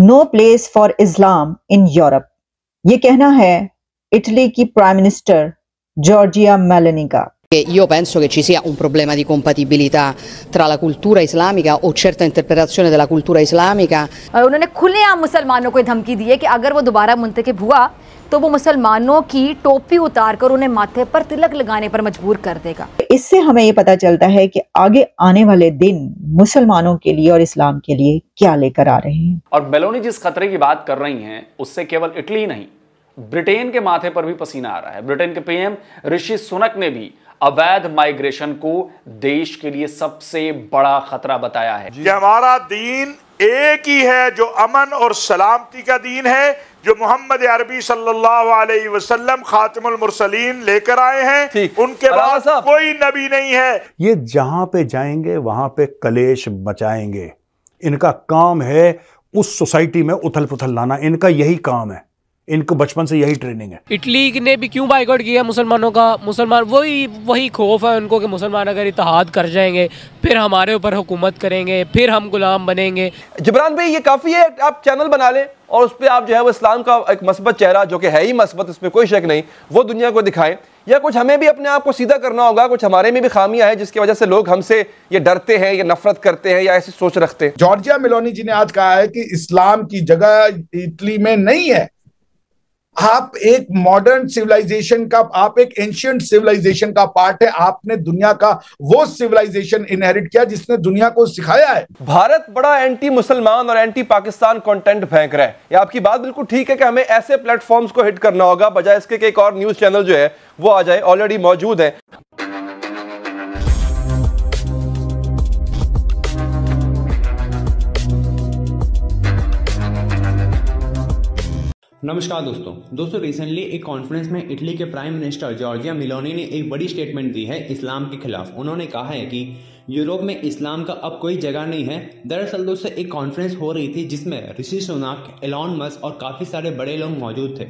No place for Islam in Europe ये कहना है इटली की प्राइम मिनिस्टर जॉर्जिया मेलनी का Io penso che ci sia un problema di compatibilità tra la cultura islamica o certa interpretazione della cultura islamica. उन्होंने खुलेआम मुसलमानों को धमकी दी है कि अगर वो दोबारा मुंतखब हुआ तो वो मुसलमानों की टोपी उतार उन्हें माथे पर तिलक लगाने पर मजबूर कर देगा इससे हमें ये पता चलता है कि आगे आने वाले दिन मुसलमानों के लिए और इस्लाम के लिए क्या लेकर आ रहे हैं और बेलोनी जिस खतरे की बात कर रही हैं उससे केवल इटली नहीं ब्रिटेन के माथे पर भी पसीना आ रहा है ब्रिटेन के पीएम ऋषि सुनक ने भी अवैध माइग्रेशन को देश के लिए सबसे बड़ा खतरा बताया है कि हमारा दीन एक ही है जो अमन और सलामती का दीन है जो मोहम्मद अरबी सल्लल्लाहु अलैहि वसल्लम खातिमुल मुरसलीन लेकर आए हैं उनके बाद कोई नबी नहीं है ये जहां पे जाएंगे वहां पे कलेश बचाएंगे इनका काम है उस सोसाइटी में उथल पुथल लाना इनका यही काम है इनको बचपन से यही ट्रेनिंग है इटली ने भी क्यों बाइकआउट किया मुसलमानों का मुसलमान वही वही खौफ है उनको कि मुसलमान अगर इतिहाद कर जाएंगे फिर हमारे ऊपर हुकूमत करेंगे फिर हम गुलाम बनेंगे जबरान भाई ये काफ़ी है आप चैनल बना लें और उस पर आप जो है वो इस्लाम का एक मस्बत चेहरा जो कि है ही मस्बत इसमें कोई शक नहीं वो दुनिया को दिखाएं या कुछ हमें भी अपने आप को सीधा करना होगा कुछ हमारे में भी खामियां हैं जिसकी वजह से लोग हमसे ये डरते हैं या नफरत करते हैं या ऐसी सोच रखते हैं जॉर्जिया मिलोनी जी ने आज कहा है कि इस्लाम की जगह इटली में नहीं है आप एक मॉडर्न सिविलाइजेशन का आप एक एंशियंट सिविलाइजेशन का पार्ट है आपने दुनिया का वो सिविलाइजेशन इनहेरिट किया जिसने दुनिया को सिखाया है भारत बड़ा एंटी मुसलमान और एंटी पाकिस्तान कंटेंट फेंक रहा है या आपकी बात बिल्कुल ठीक है कि हमें ऐसे प्लेटफॉर्म्स को हिट करना होगा बजाय इसके एक और न्यूज चैनल जो है वो आ जाए ऑलरेडी मौजूद है नमस्कार दोस्तों दोस्तों रिसेंटली एक कॉन्फ्रेंस में इटली के प्राइम मिनिस्टर जॉर्जिया मिलोनी ने एक बड़ी स्टेटमेंट दी है इस्लाम के खिलाफ उन्होंने कहा है कि यूरोप में इस्लाम का अब कोई जगह नहीं है दरअसल दोस्तों एक कॉन्फ्रेंस हो रही थी जिसमें ऋषि सोनाक एलॉन मस और काफ़ी सारे बड़े लोग मौजूद थे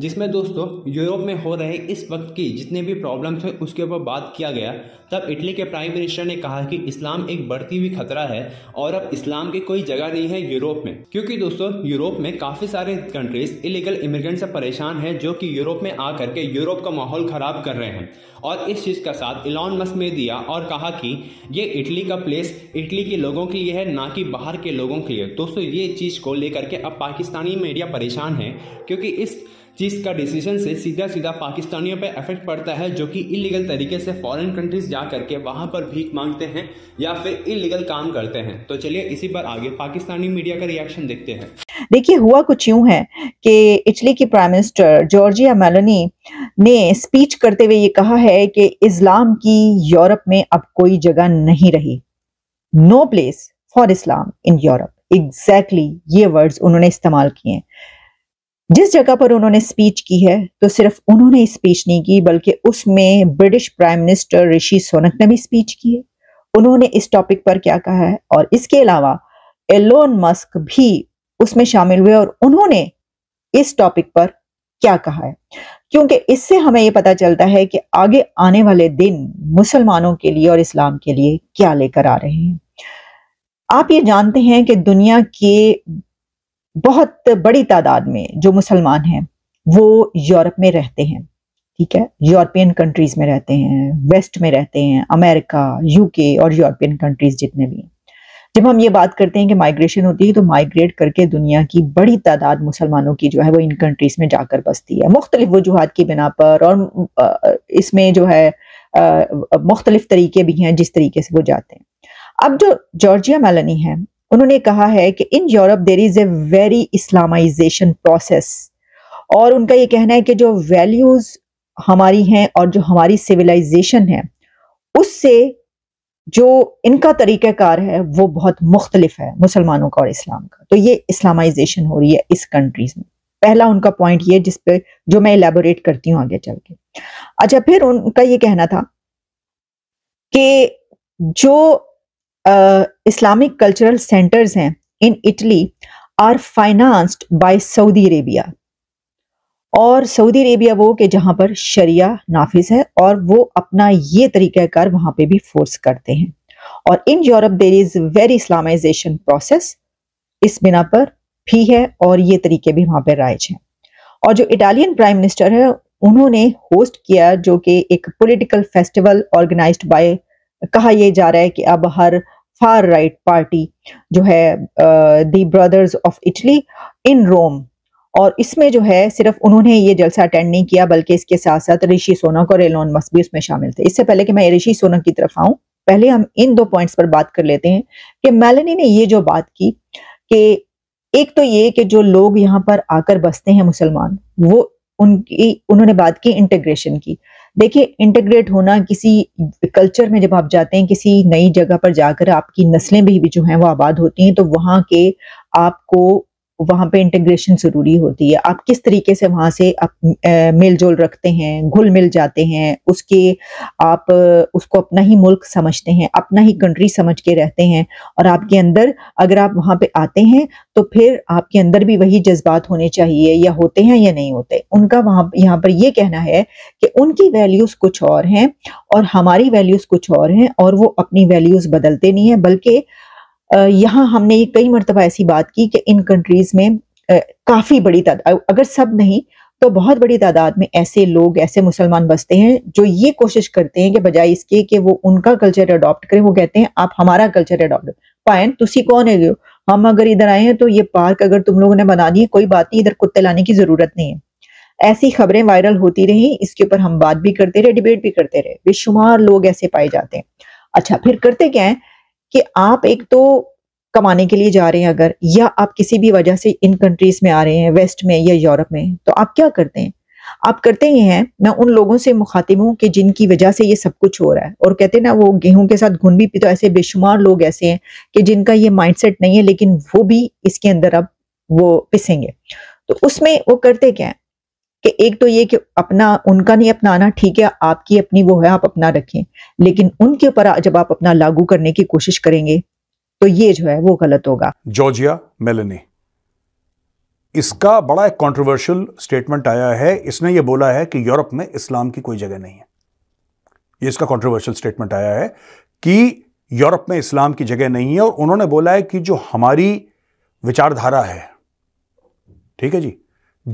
जिसमें दोस्तों यूरोप में हो रहे इस वक्त की जितने भी प्रॉब्लम्स हैं उसके ऊपर बात किया गया तब इटली के प्राइम मिनिस्टर ने कहा कि इस्लाम एक बढ़ती हुई खतरा है और अब इस्लाम की कोई जगह नहीं है यूरोप में क्योंकि दोस्तों यूरोप में काफ़ी सारे कंट्रीज इलीगल इमिग्रेंट से परेशान हैं जो कि यूरोप में आकर के यूरोप का माहौल ख़राब कर रहे हैं और इस चीज़ का साथ इलॉन मस्क ने दिया और कहा कि ये इटली का प्लेस इटली के लोगों के लिए है ना कि बाहर के लोगों के लिए दोस्तों ये चीज़ को लेकर के अब पाकिस्तानी मीडिया परेशान है क्योंकि इस जिसका डिसीजन से सीधा सीधा पाकिस्तानियों पर इफेक्ट पड़ता है जो कि इलीगल तरीके से फॉरेन कंट्रीज जा करके वहां पर भीख मांगते हैं या फिर इलीगल काम करते हैं तो चलिए इसी पर आगे पाकिस्तानी मीडिया का रिएक्शन देखते हैं देखिए हुआ कुछ यूं है कि इटली की प्राइम मिनिस्टर जॉर्जिया मेलोनी ने स्पीच करते हुए ये कहा है कि इस्लाम की यूरोप में अब कोई जगह नहीं रही no place for Islam in Europe exactly ये वर्ड्स उन्होंने इस्तेमाल किए हैं जिस जगह पर उन्होंने स्पीच की है तो सिर्फ उन्होंने स्पीच नहीं की बल्कि उसमें British prime minister Rishi Sunak ने भी स्पीच की है उन्होंने इस टॉपिक पर क्या कहा है और इसके अलावा एलोन मस्क भी उसमें शामिल हुए और उन्होंने इस टॉपिक पर क्या कहा है क्योंकि इससे हमें ये पता चलता है कि आगे आने वाले दिन मुसलमानों के लिए और इस्लाम के लिए क्या लेकर आ रहे हैं आप ये जानते हैं कि दुनिया के बहुत बड़ी तादाद में जो मुसलमान हैं वो यूरोप में रहते हैं ठीक है यूरोपियन कंट्रीज में रहते हैं वेस्ट में रहते हैं अमेरिका यूके और यूरोपियन कंट्रीज जितने भी हैं जब हम ये बात करते हैं कि माइग्रेशन होती है तो माइग्रेट करके दुनिया की बड़ी तादाद मुसलमानों की जो है वो इन कंट्रीज में जाकर बसती है मुख्तलिफ वजूहत की बिना पर और इसमें जो है मुख्तलिफ तरीके भी हैं जिस तरीके से वो जाते हैं अब जो जॉर्जिया मेलनी है उन्होंने कहा है कि in Europe there is a very Islamization process और उनका ये कहना है कि जो वैल्यूज हमारी हैं और जो हमारी सिविलाइजेशन है उससे जो इनका तरीक़ाकार है वो बहुत मुख्तलिफ है मुसलमानों का और इस्लाम का तो ये इस्लामाइजेशन हो रही है इस कंट्रीज़ में पहला उनका पॉइंट ये जिस पे जो मैं एलेबोरेट करती हूँ आगे चल के अच्छा फिर उनका ये कहना था कि जो इस्लामिक कल्चरल सेंटर्स हैं in Italy are financed by Saudi Arabia और सऊदी अरेबिया वो के जहां पर शरिया नाफिज है और वो अपना ये तरीक़ाकार वहां पे भी फोर्स करते हैं और in Europe there is very Islamization process इस बिना पर भी है और ये तरीके भी वहां पर राइज हैं और जो इटालियन प्राइम मिनिस्टर है उन्होंने होस्ट किया जो कि एक पॉलिटिकल फेस्टिवल ऑर्गेनाइज्ड बाय कहा यह जा रहा है कि अब हर फार राइट पार्टी जो है the brothers of Italy in Rome और इसमें जो है सिर्फ उन्होंने ये जलसा अटेंड नहीं किया बल्कि इसके साथ साथ ऋषि सोनक और एलोन मस्क भी उसमें शामिल थे इससे पहले कि मैं ऋषि सोनक की तरफ आऊं पहले हम इन दो पॉइंट्स पर बात कर लेते हैं कि मेलनी ने ये जो बात की कि एक तो ये कि जो लोग यहाँ पर आकर बसते हैं मुसलमान वो उनकी उन्होंने बात की इंटीग्रेशन की देखिए इंटीग्रेट होना किसी कल्चर में जब आप जाते हैं किसी नई जगह पर जाकर आपकी नस्लें भी जो हैं वो आबाद होती हैं तो वहाँ के आपको वहाँ पे इंटीग्रेशन ज़रूरी होती है आप किस तरीके से वहाँ से आप मेल जोल रखते हैं घुल मिल जाते हैं उसके आप उसको अपना ही मुल्क समझते हैं अपना ही कंट्री समझ के रहते हैं और आपके अंदर अगर आप वहाँ पे आते हैं तो फिर आपके अंदर भी वही जज्बात होने चाहिए या होते हैं या नहीं होते उनका वहाँ यहाँ पर ये कहना है कि उनकी वैल्यूज़ कुछ और हैं और हमारी वैल्यूज़ कुछ और हैं और वो अपनी वैल्यूज़ बदलते नहीं है बल्कि यहाँ हमने ये कई मरतबा ऐसी बात की कि इन कंट्रीज में काफ़ी बड़ी तादाद अगर सब नहीं तो बहुत बड़ी तादाद में ऐसे लोग ऐसे मुसलमान बसते हैं जो ये कोशिश करते हैं कि बजाय इसके कि वो उनका कल्चर अडोप्ट करें वो कहते हैं आप हमारा कल्चर अडोप्ट पाएं तुसी कौन है हम अगर इधर आए हैं तो ये पार्क अगर तुम लोगों ने बना दी है कोई बात नहीं इधर कुत्ते लाने की जरूरत नहीं है ऐसी खबरें वायरल होती रही इसके ऊपर हम बात भी करते रहे डिबेट भी करते रहे बेशुमार लोग ऐसे पाए जाते हैं अच्छा फिर करते क्या है कि आप एक तो कमाने के लिए जा रहे हैं अगर या आप किसी भी वजह से इन कंट्रीज में आ रहे हैं वेस्ट में या यूरोप में तो आप क्या करते हैं आप करते ही हैं मैं उन लोगों से मुखातिब हूँ कि जिनकी वजह से ये सब कुछ हो रहा है और कहते हैं ना वो गेहूं के साथ घुन भी पी तो ऐसे बेशुमार लोग ऐसे हैं कि जिनका ये माइंडसेट नहीं है लेकिन वो भी इसके अंदर अब वो पिसेंगे तो उसमें वो करते क्या है कि एक तो ये कि अपना उनका नहीं अपनाना ठीक है आपकी अपनी वो है आप अपना रखें लेकिन उनके ऊपर जब आप अपना लागू करने की कोशिश करेंगे तो ये जो है वो गलत होगा जॉर्जिया मेलनी इसका बड़ा एक कॉन्ट्रोवर्शियल स्टेटमेंट आया है इसने ये बोला है कि यूरोप में इस्लाम की कोई जगह नहीं है ये इसका कॉन्ट्रोवर्शियल स्टेटमेंट आया है कि यूरोप में इस्लाम की जगह नहीं है और उन्होंने बोला है कि जो हमारी विचारधारा है ठीक है जी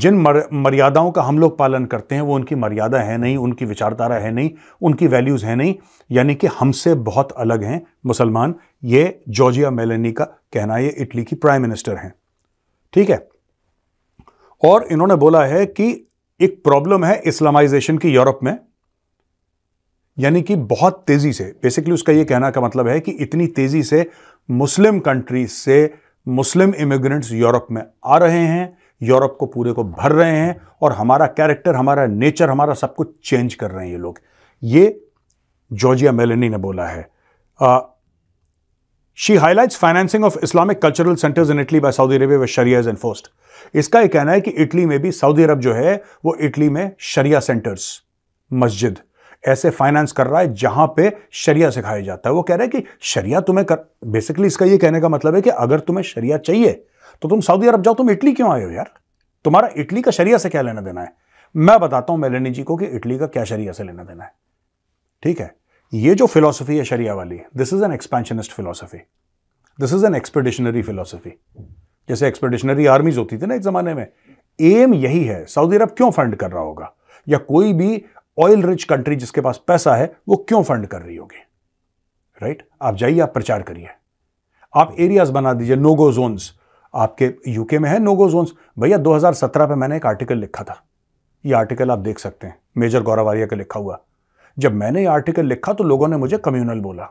जिन मर, मर्यादाओं का हम लोग पालन करते हैं वो उनकी मर्यादा है नहीं उनकी विचारधारा है नहीं उनकी वैल्यूज़ है नहीं यानी कि हमसे बहुत अलग हैं मुसलमान ये जॉर्जिया मेलेनी का कहना ये इटली की प्राइम मिनिस्टर हैं ठीक है और इन्होंने बोला है कि एक प्रॉब्लम है इस्लामाइजेशन की यूरोप में यानी कि बहुत तेज़ी से बेसिकली उसका ये कहना का मतलब है कि इतनी तेज़ी से मुस्लिम कंट्रीज से मुस्लिम इमिग्रेंट्स यूरोप में आ रहे हैं यूरोप को पूरे को भर रहे हैं और हमारा कैरेक्टर हमारा नेचर हमारा सब कुछ चेंज कर रहे हैं ये लोग ये जॉर्जिया मेलनी ने बोला है she highlights financing of Islamic cultural centres in Italy by Saudi Arabia sharia is enforced इसका यह कहना है कि इटली में भी सऊदी अरब जो है वो इटली में शरिया सेंटर्स मस्जिद ऐसे फाइनेंस कर रहा है जहां पे शरिया सिखाया जाता है वो कह रहा है कि शरिया तुम्हें कर बेसिकली इसका ये कहने का मतलब है कि अगर तुम्हें शरिया चाहिए तो तुम सऊदी अरब जाओ तुम इटली क्यों आए हो यार तुम्हारा इटली का शरिया से क्या लेना देना है मैं बताता हूं मेलनी जी को कि इटली का क्या शरिया से लेना देना है ठीक है ये जो फिलोसफी है शरिया वाली this is an expansionist philosophy this is an expeditionary philosophy जैसे एक्सपेडिशनरी आर्मीज होती थी ना एक जमाने में एम यही है सऊदी अरब क्यों फंड कर रहा होगा या कोई भी ऑयल रिच कंट्री जिसके पास पैसा है वो क्यों फंड कर रही होगी राइट right? आप जाइए आप प्रचार करिए आप एरियाज बना दीजिए नो गो जोन्स आपके यूके में है नोगो जोन्स भैया 2017 पे मैंने एक आर्टिकल लिखा था ये आर्टिकल आप देख सकते हैं मेजर गौरव आर्या का लिखा हुआ जब मैंने ये आर्टिकल लिखा तो लोगों ने मुझे कम्यूनल बोला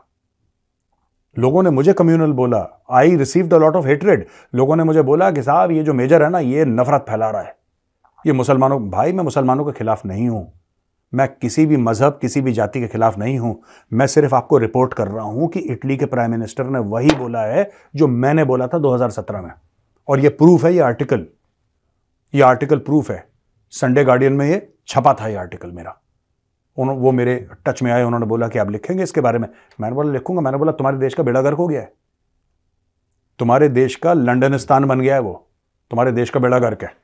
लोगों ने मुझे कम्यूनल बोला I receive the lot of hatred लोगों ने मुझे बोला कि साहब ये जो मेजर है ना ये नफरत फैला रहा है ये मुसलमानों भाई मैं मुसलमानों के खिलाफ नहीं हूँ मैं किसी भी मज़हब किसी भी जाति के खिलाफ नहीं हूँ मैं सिर्फ आपको रिपोर्ट कर रहा हूँ कि इटली के प्राइम मिनिस्टर ने वही बोला है जो मैंने बोला था 2017 में और ये प्रूफ है ये आर्टिकल ये आर्टिकल प्रूफ है संडे गार्डियन में ये छपा था ये आर्टिकल मेरा वो मेरे टच में आए उन्होंने बोला कि आप लिखेंगे इसके बारे में मैंने बोला लिखूंगा मैंने बोला तुम्हारे देश का बेड़ा गर्क हो गया है तुम्हारे देश का लंडनिस्तान बन गया है वो तुम्हारे देश का बेड़ा गर्क है